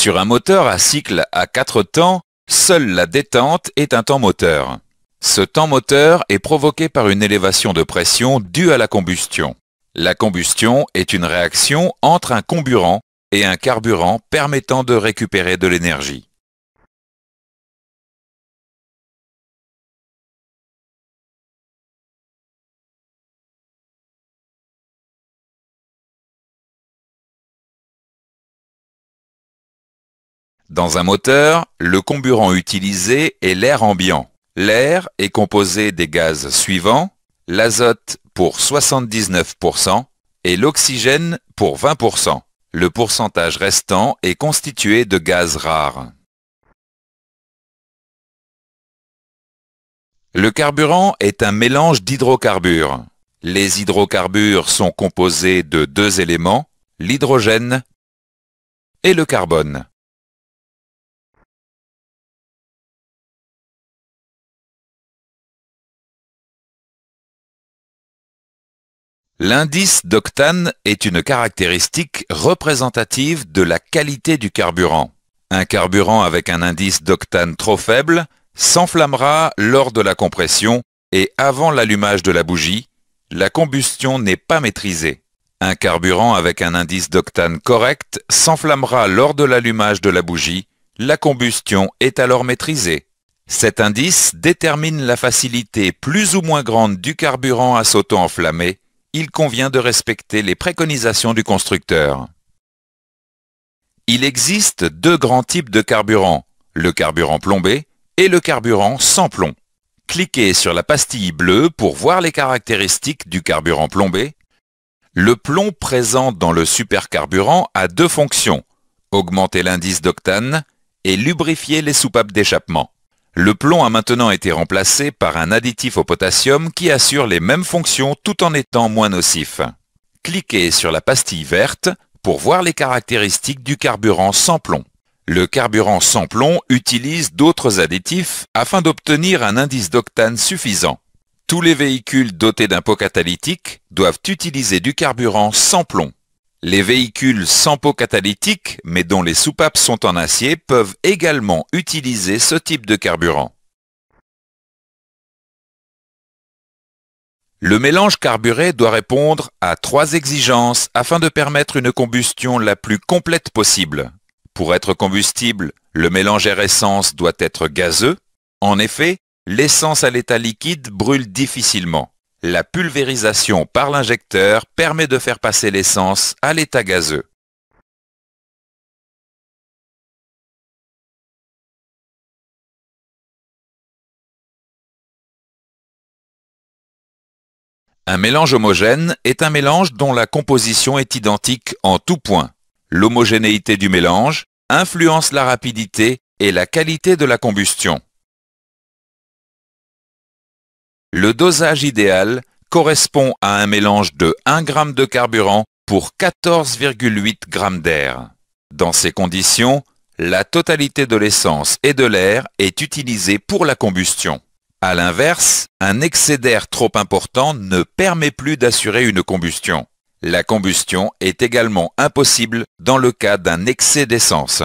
Sur un moteur à cycle à quatre temps, seule la détente est un temps moteur. Ce temps moteur est provoqué par une élévation de pression due à la combustion. La combustion est une réaction entre un comburant et un carburant permettant de récupérer de l'énergie. Dans un moteur, le comburant utilisé est l'air ambiant. L'air est composé des gaz suivants, l'azote pour 79% et l'oxygène pour 20%. Le pourcentage restant est constitué de gaz rares. Le carburant est un mélange d'hydrocarbures. Les hydrocarbures sont composés de deux éléments, l'hydrogène et le carbone. L'indice d'octane est une caractéristique représentative de la qualité du carburant. Un carburant avec un indice d'octane trop faible s'enflammera lors de la compression et avant l'allumage de la bougie, la combustion n'est pas maîtrisée. Un carburant avec un indice d'octane correct s'enflammera lors de l'allumage de la bougie, la combustion est alors maîtrisée. Cet indice détermine la facilité plus ou moins grande du carburant à s'auto-enflammer il convient de respecter les préconisations du constructeur. Il existe deux grands types de carburant, le carburant plombé et le carburant sans plomb. Cliquez sur la pastille bleue pour voir les caractéristiques du carburant plombé. Le plomb présent dans le supercarburant a deux fonctions, augmenter l'indice d'octane et lubrifier les soupapes d'échappement. Le plomb a maintenant été remplacé par un additif au potassium qui assure les mêmes fonctions tout en étant moins nocif. Cliquez sur la pastille verte pour voir les caractéristiques du carburant sans plomb. Le carburant sans plomb utilise d'autres additifs afin d'obtenir un indice d'octane suffisant. Tous les véhicules dotés d'un pot catalytique doivent utiliser du carburant sans plomb. Les véhicules sans pot catalytique, mais dont les soupapes sont en acier, peuvent également utiliser ce type de carburant. Le mélange carburé doit répondre à trois exigences afin de permettre une combustion la plus complète possible. Pour être combustible, le mélange air-essence doit être gazeux. En effet, l'essence à l'état liquide brûle difficilement. La pulvérisation par l'injecteur permet de faire passer l'essence à l'état gazeux. Un mélange homogène est un mélange dont la composition est identique en tout point. L'homogénéité du mélange influence la rapidité et la qualité de la combustion. Le dosage idéal correspond à un mélange de 1 g de carburant pour 14,8 g d'air. Dans ces conditions, la totalité de l'essence et de l'air est utilisée pour la combustion. A l'inverse, un excès d'air trop important ne permet plus d'assurer une combustion. La combustion est également impossible dans le cas d'un excès d'essence.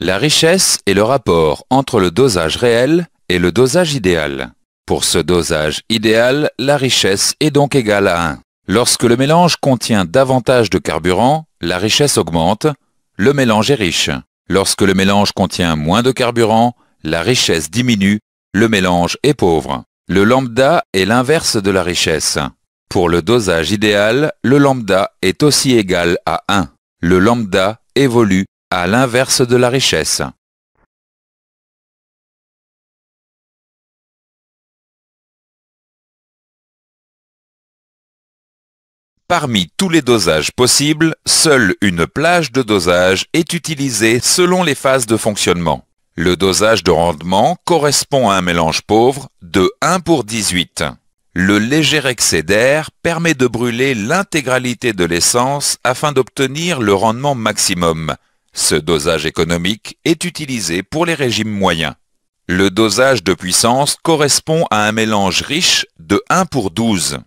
La richesse est le rapport entre le dosage réel et le dosage idéal. Pour ce dosage idéal, la richesse est donc égale à 1. Lorsque le mélange contient davantage de carburant, la richesse augmente, le mélange est riche. Lorsque le mélange contient moins de carburant, la richesse diminue, le mélange est pauvre. Le lambda est l'inverse de la richesse. Pour le dosage idéal, le lambda est aussi égal à 1. Le lambda évolue à l'inverse de la richesse Parmi tous les dosages possibles, seule une plage de dosage est utilisée selon les phases de fonctionnement. Le dosage de rendement correspond à un mélange pauvre de 1 pour 18. Le léger excès d'air permet de brûler l'intégralité de l'essence afin d'obtenir le rendement maximum, ce dosage économique est utilisé pour les régimes moyens. Le dosage de puissance correspond à un mélange riche de 1 pour 12.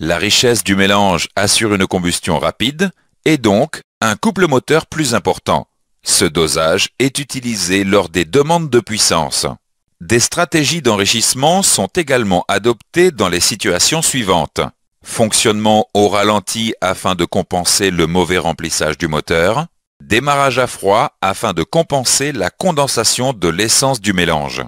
La richesse du mélange assure une combustion rapide et donc un couple moteur plus important. Ce dosage est utilisé lors des demandes de puissance. Des stratégies d'enrichissement sont également adoptées dans les situations suivantes. Fonctionnement au ralenti afin de compenser le mauvais remplissage du moteur. Démarrage à froid afin de compenser la condensation de l'essence du mélange.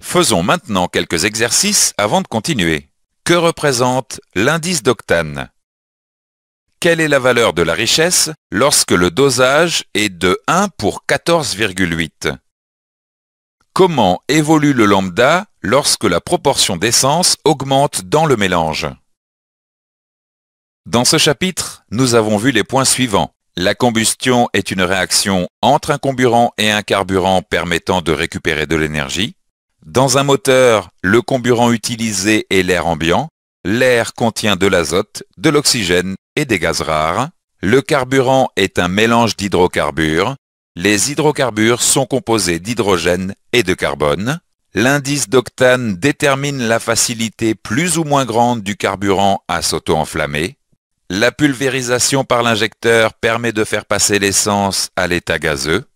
Faisons maintenant quelques exercices avant de continuer. Que représente l'indice d'octane Quelle est la valeur de la richesse lorsque le dosage est de 1 pour 14,8 Comment évolue le lambda lorsque la proportion d'essence augmente dans le mélange Dans ce chapitre, nous avons vu les points suivants. La combustion est une réaction entre un comburant et un carburant permettant de récupérer de l'énergie. Dans un moteur, le comburant utilisé est l'air ambiant. L'air contient de l'azote, de l'oxygène et des gaz rares. Le carburant est un mélange d'hydrocarbures. Les hydrocarbures sont composés d'hydrogène et de carbone. L'indice d'octane détermine la facilité plus ou moins grande du carburant à s'auto-enflammer. La pulvérisation par l'injecteur permet de faire passer l'essence à l'état gazeux.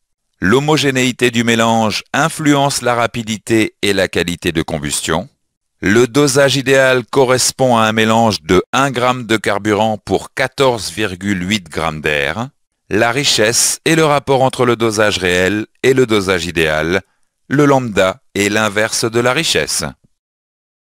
L'homogénéité du mélange influence la rapidité et la qualité de combustion. Le dosage idéal correspond à un mélange de 1 g de carburant pour 14,8 g d'air la richesse est le rapport entre le dosage réel et le dosage idéal, le lambda est l'inverse de la richesse.